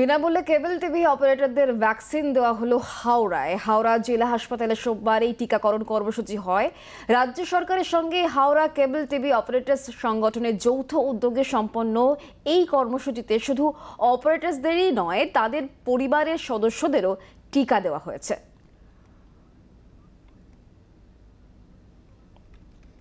বিনামূল্যে cable TV অপারেটরদের vaccine দেওয়া হলো হাওড়ায় হাওড়া জেলা হাসপাতালে সোমবার এই টিকাকরণ কর্মসূচি হয় রাজ্য সরকারের সঙ্গে হাওড়া কেবল টিভি অপারেটরস সংগঠনের যৌথ উদ্যোগে সম্পন্ন এই কর্মসূচিতে শুধু অপারেটরসদেরই নয় তাদের পরিবারের সদস্যদেরও টিকা দেওয়া হয়েছে